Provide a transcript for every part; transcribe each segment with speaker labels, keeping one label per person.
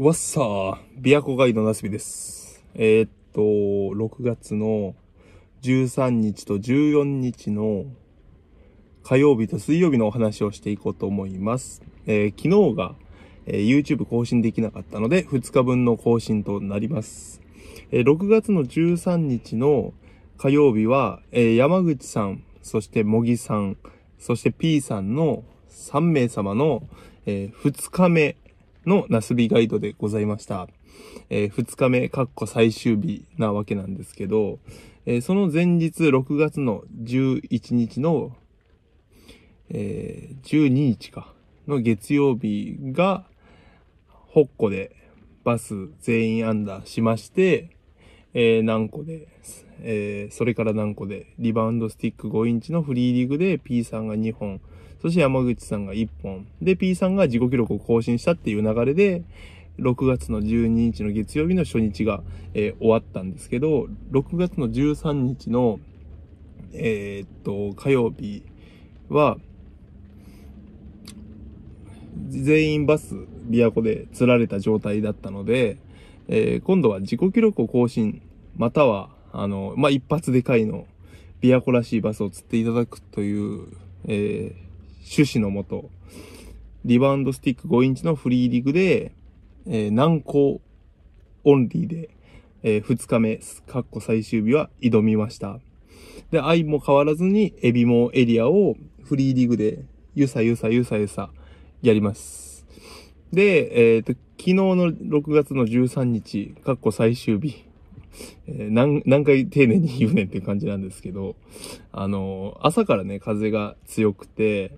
Speaker 1: わっさー、琵琶湖ガイドなすびです。えー、っと、6月の13日と14日の火曜日と水曜日のお話をしていこうと思います。えー、昨日が、えー、YouTube 更新できなかったので、2日分の更新となります。え6月の13日の火曜日は、え山口さん、そして茂木さん、そして P さんの3名様の、え2日目、のナスビガイドでございました。えー、2日目、かっこ最終日なわけなんですけど、えー、その前日、6月の11日の、えー、12日か、の月曜日が、ホッコでバス全員アンダーしまして、えー、何個で、えー、それから何個で、リバウンドスティック5インチのフリーリーグで P さんが2本、そして山口さんが1本。で、P さんが自己記録を更新したっていう流れで、6月の12日の月曜日の初日が、えー、終わったんですけど、6月の13日の、えー、っと、火曜日は、全員バス、琵琶湖で釣られた状態だったので、えー、今度は自己記録を更新、または、あの、まあ、一発でかいの、琵琶湖らしいバスを釣っていただくという、えー趣旨のもと、リバウンドスティック5インチのフリーリグで、えー、難航オンリーで、えー、2日目、かっこ最終日は挑みました。で、愛も変わらずに、エビもエリアをフリーリグで、ゆさゆさゆさゆさ、やります。で、えっ、ー、と、昨日の6月の13日、かっこ最終日、えー、何、何回丁寧に言うねんっていう感じなんですけど、あのー、朝からね、風が強くて、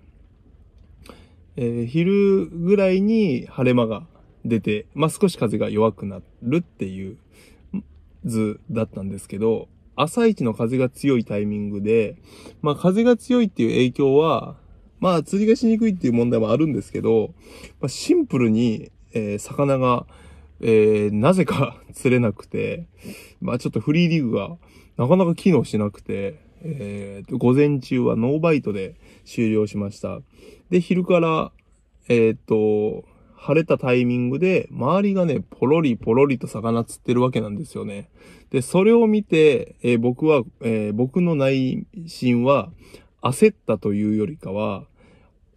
Speaker 1: えー、昼ぐらいに晴れ間が出て、まあ、少し風が弱くなるっていう図だったんですけど、朝一の風が強いタイミングで、まあ、風が強いっていう影響は、まあ、釣りがしにくいっていう問題もあるんですけど、まあ、シンプルに、えー、魚が、えー、なぜか 釣れなくて、まあ、ちょっとフリーリーグがなかなか機能しなくて、えー、午前中はノーバイトで終了しました。で、昼から、えー、っと、晴れたタイミングで、周りがね、ポロリポロリと魚釣ってるわけなんですよね。で、それを見て、えー、僕は、えー、僕の内心は、焦ったというよりかは、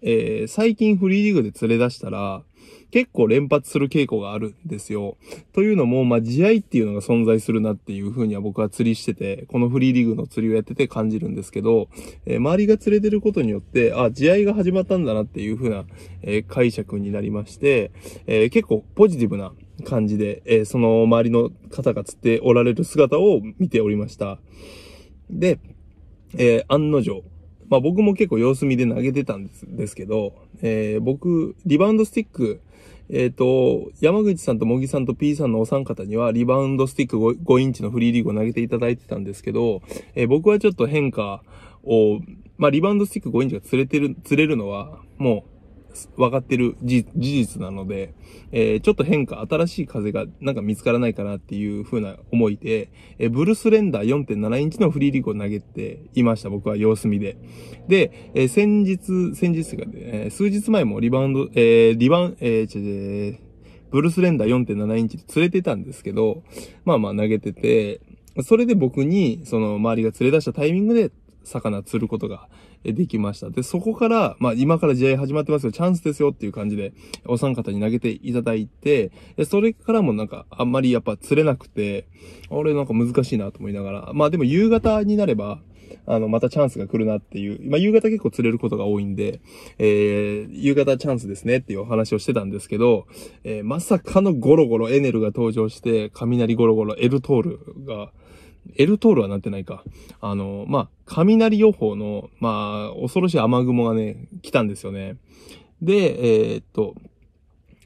Speaker 1: えー、最近フリーリーグで連れ出したら、結構連発する傾向があるんですよ。というのも、まあ、地合っていうのが存在するなっていうふうには僕は釣りしてて、このフリーリーグの釣りをやってて感じるんですけど、えー、周りが釣れてることによって、あ、地合が始まったんだなっていうふうな、えー、解釈になりまして、えー、結構ポジティブな感じで、えその周りの方が釣っておられる姿を見ておりました。で、え案の定、まあ僕も結構様子見で投げてたんですですけど、えー、僕、リバウンドスティック、えっ、ー、と、山口さんと茂木さんと P さんのお三方には、リバウンドスティック 5, 5インチのフリーリーグを投げていただいてたんですけど、えー、僕はちょっと変化を、まあリバウンドスティック5インチが釣れてる、釣れるのは、もう、分かってる事実なので、えー、ちょっと変化、新しい風がなんか見つからないかなっていう風な思いで、えー、ブルースレンダー4.7インチのフリーリーグを投げていました、僕は様子見で。で、えー、先日、先日が、ね、数日前もリバウンド、えー、リバウン、えー、ちブルースレンダー4.7インチで連れてたんですけど、まあまあ投げてて、それで僕に、その周りが連れ出したタイミングで魚釣ることが、できました。で、そこから、まあ今から試合始まってますよ、チャンスですよっていう感じで、お三方に投げていただいて、で、それからもなんかあんまりやっぱ釣れなくて、俺なんか難しいなと思いながら、まあでも夕方になれば、あの、またチャンスが来るなっていう、まあ、夕方結構釣れることが多いんで、えー、夕方チャンスですねっていうお話をしてたんですけど、えー、まさかのゴロゴロエネルが登場して、雷ゴロゴロエルトールが、エルトールはなってないか。あの、まあ、雷予報の、まあ、恐ろしい雨雲がね、来たんですよね。で、えー、っと、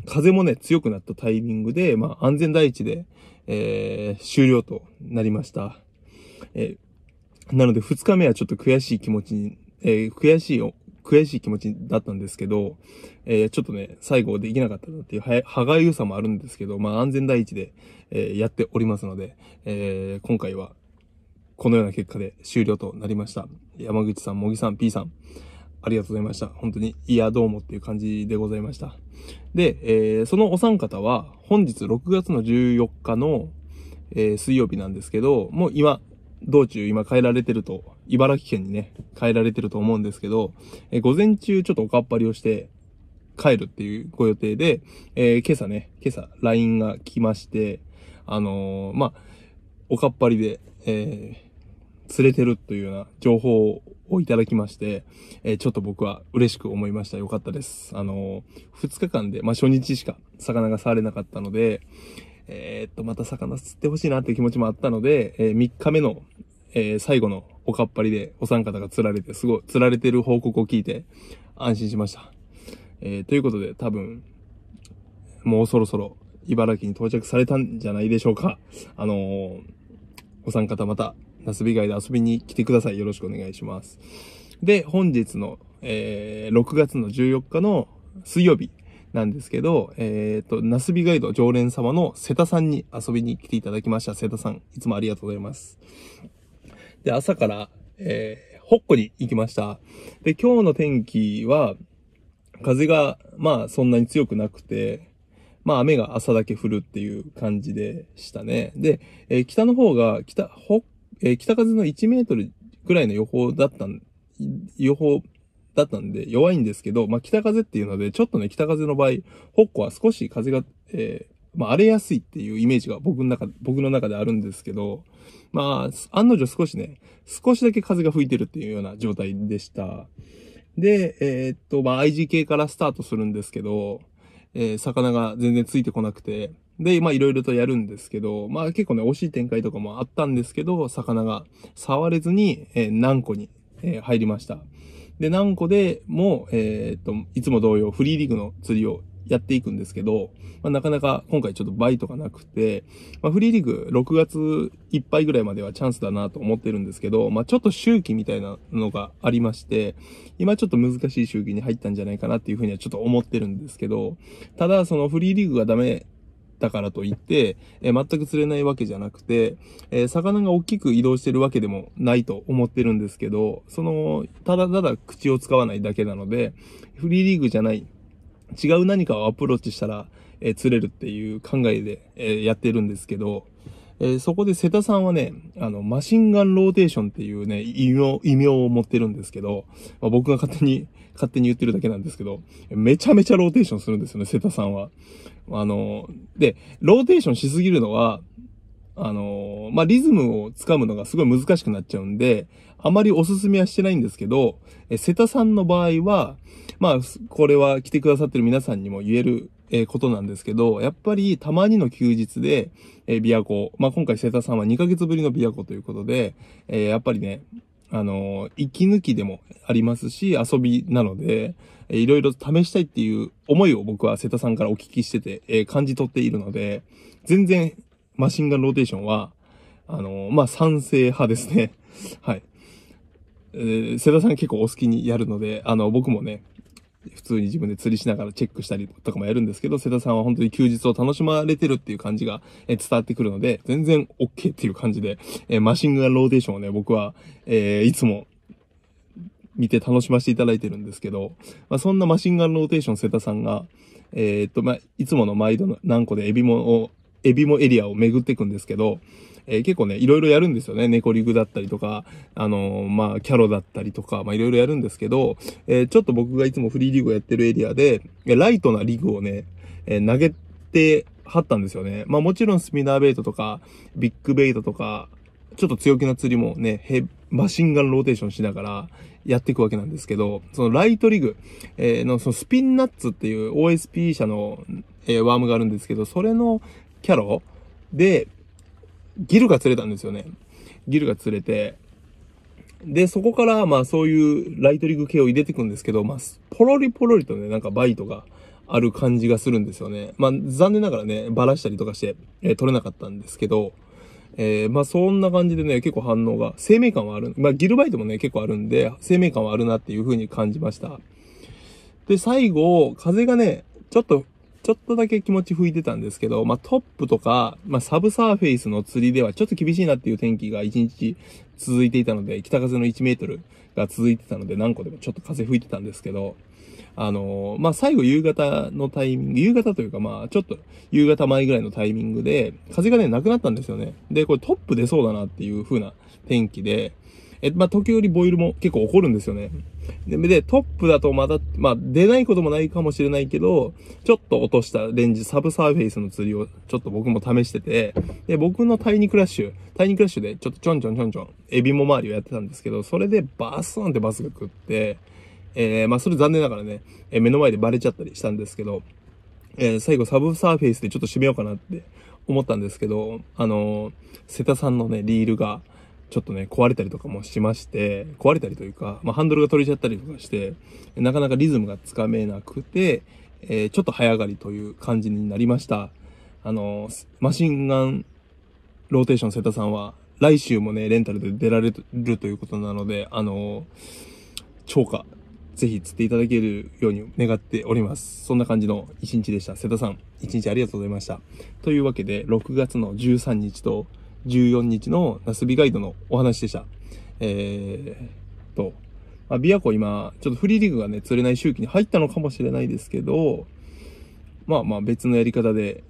Speaker 1: 風もね、強くなったタイミングで、まあ、安全第一で、えー、終了となりました。えー、なので、二日目はちょっと悔しい気持ちに、えー、悔しい悔しい気持ちだったんですけど、えー、ちょっとね、最後できなかったなっていうは、歯がゆさもあるんですけど、まあ安全第一で、えー、やっておりますので、えー、今回は、このような結果で終了となりました。山口さん、茂木さん、P さん、ありがとうございました。本当に、いや、どうもっていう感じでございました。で、えー、そのお三方は、本日6月の14日の、えー、水曜日なんですけど、もう今、道中今帰られてると、茨城県にね、帰られてると思うんですけど、えー、午前中ちょっとおかっぱりをして、帰るっていうご予定で、えー、今朝ね、今朝 LINE が来まして、あのー、まあ、おかっぱりで、えー、連れてるというような情報をいただきまして、えー、ちょっと僕は嬉しく思いました。よかったです。あのー、2日間で、まあ、初日しか魚が触れなかったので、えー、っと、また魚釣ってほしいなっていう気持ちもあったので、えー、3日目のえー、最後のおかっぱりでお三方が釣られて、すごい、釣られてる報告を聞いて、安心しました。えー、ということで、多分、もうそろそろ、茨城に到着されたんじゃないでしょうか。あのー、お三方また、夏日ガ街で遊びに来てください。よろしくお願いします。で、本日の、えー、6月の14日の水曜日なんですけど、えっ、ー、と、ナスビガイド常連様の瀬田さんに遊びに来ていただきました。瀬田さん、いつもありがとうございます。で、朝から、えー、ホッコに行きました。で、今日の天気は、風が、まあ、そんなに強くなくて、まあ、雨が朝だけ降るっていう感じでしたね。で、えー、北の方が、北、ほ、えー、北風の1メートルぐらいの予報だったん、予報だったんで弱いんですけど、まあ、北風っていうので、ちょっとね、北風の場合、北湖は少し風が、えー、まあ、荒れやすいっていうイメージが僕の中、僕の中であるんですけど、まあ、案の定少しね、少しだけ風が吹いてるっていうような状態でした。で、えー、っと、まあ、IGK からスタートするんですけど、えー、魚が全然ついてこなくて、で、まあいろいろとやるんですけど、まあ結構ね、惜しい展開とかもあったんですけど、魚が触れずに、えー、何個に、えー、入りました。で、何個でも、えー、っと、いつも同様、フリーリーグの釣りをやっていくんですけど、まあ、なかなか今回ちょっとバイトがなくて、まあ、フリーリーグ6月いっぱいぐらいまではチャンスだなと思ってるんですけど、まあ、ちょっと周期みたいなのがありまして、今ちょっと難しい周期に入ったんじゃないかなっていうふうにはちょっと思ってるんですけど、ただそのフリーリーグがダメだからといって、えー、全く釣れないわけじゃなくて、えー、魚が大きく移動してるわけでもないと思ってるんですけど、その、ただただ口を使わないだけなので、フリーリーグじゃない違う何かをアプローチしたら、えー、釣れるっていう考えで、えー、やってるんですけど、えー、そこで瀬田さんはね、あの、マシンガンローテーションっていうね、異名、異名を持ってるんですけど、まあ、僕が勝手に、勝手に言ってるだけなんですけど、めちゃめちゃローテーションするんですよね、瀬田さんは。あの、で、ローテーションしすぎるのは、あのー、まあ、リズムをつかむのがすごい難しくなっちゃうんで、あまりおすすめはしてないんですけど、え、瀬田さんの場合は、まあ、これは来てくださってる皆さんにも言える、えことなんですけど、やっぱりたまにの休日で、え琵琶湖、まあ、今回瀬田さんは2ヶ月ぶりの琵琶湖ということで、えやっぱりね、あの、息抜きでもありますし、遊びなので、え、いろいろ試したいっていう思いを僕は瀬田さんからお聞きしてて、えー、感じ取っているので、全然マシンガンローテーションは、あの、まあ、賛成派ですね。はい。えー、瀬田さん結構お好きにやるので、あの、僕もね、普通に自分で釣りしながらチェックしたりとかもやるんですけど、瀬田さんは本当に休日を楽しまれてるっていう感じが、え伝わってくるので、全然 OK っていう感じで、えマシンガンローテーションをね、僕は、えー、いつも見て楽しませていただいてるんですけど、まあ、そんなマシンガンローテーション瀬田さんが、えー、っと、まあ、いつもの毎度の何個でエビもをエビもエリアを巡っていくんですけど、えー、結構ね、いろいろやるんですよね。猫リグだったりとか、あのー、まあ、キャロだったりとか、まあ、いろいろやるんですけど、えー、ちょっと僕がいつもフリーリグをやってるエリアで、ライトなリグをね、え投げてはったんですよね。まあ、もちろんスピナーベイトとか、ビッグベイトとか、ちょっと強気な釣りもね、へ、マシンガンローテーションしながらやっていくわけなんですけど、そのライトリグ、えの、そのスピンナッツっていう OSP 社の、えワームがあるんですけど、それの、キャロで、ギルが釣れたんですよね。ギルが釣れて、で、そこから、まあそういうライトリグ系を入れていくんですけど、まあ、ポロリポロリとね、なんかバイトがある感じがするんですよね。まあ残念ながらね、バラしたりとかして、えー、取れなかったんですけど、えー、まあそんな感じでね、結構反応が、生命感はある。まあギルバイトもね、結構あるんで、生命感はあるなっていう風に感じました。で、最後、風がね、ちょっとちょっとだけ気持ち吹いてたんですけど、まあ、トップとか、まあ、サブサーフェイスの釣りではちょっと厳しいなっていう天気が1日続いていたので、北風の1メートルが続いてたので、何個でもちょっと風吹いてたんですけど、あのー、まあ、最後夕方のタイミング、夕方というかまあ、ちょっと夕方前ぐらいのタイミングで、風がね、なくなったんですよね。で、これトップ出そうだなっていう風な天気で、え、まあ、時折ボイルも結構起こるんですよね。で、でトップだとまだ、まあ、出ないこともないかもしれないけど、ちょっと落としたレンジ、サブサーフェイスの釣りをちょっと僕も試してて、で、僕のタイニクラッシュ、タイニクラッシュでちょっとちょんちょんちょんちょん、エビも周りをやってたんですけど、それでバースーンってバスが食って、えー、まあ、それ残念ながらね、えー、目の前でバレちゃったりしたんですけど、えー、最後サブサーフェイスでちょっと締めようかなって思ったんですけど、あのー、瀬田さんのね、リールが、ちょっとね、壊れたりとかもしまして、壊れたりというか、まあ、ハンドルが取れちゃったりとかして、なかなかリズムがつかめなくて、えー、ちょっと早上がりという感じになりました。あのー、マシンガンローテーション瀬田さんは、来週もね、レンタルで出られるということなので、あのー、超過、ぜひ釣っていただけるように願っております。そんな感じの一日でした。瀬田さん、一日ありがとうございました。というわけで、6月の13日と14日のナスビガイドのお話でした。えー、と、まあ、琵琶湖今、ちょっとフリーリーグがね、釣れない周期に入ったのかもしれないですけど、まあまあ別のやり方で、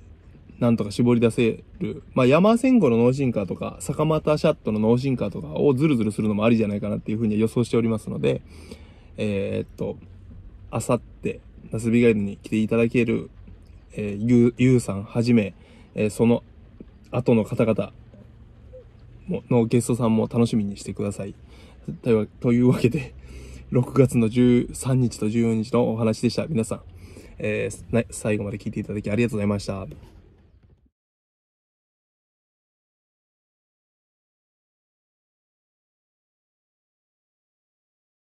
Speaker 1: なんとか絞り出せる。まあ山千号の脳進化とか、坂又シャットの脳進化とかをズルズルするのもありじゃないかなっていうふうに予想しておりますので、えー、っと、あさって、ナスビガイドに来ていただける、えー、ゆう、ゆうさんはじめ、えー、その後の方々、のゲストさんも楽しみにしてください。というわけで、6 月の13日と14日のお話でした。皆さん、えー、最後まで聞いていただきありがとうございました。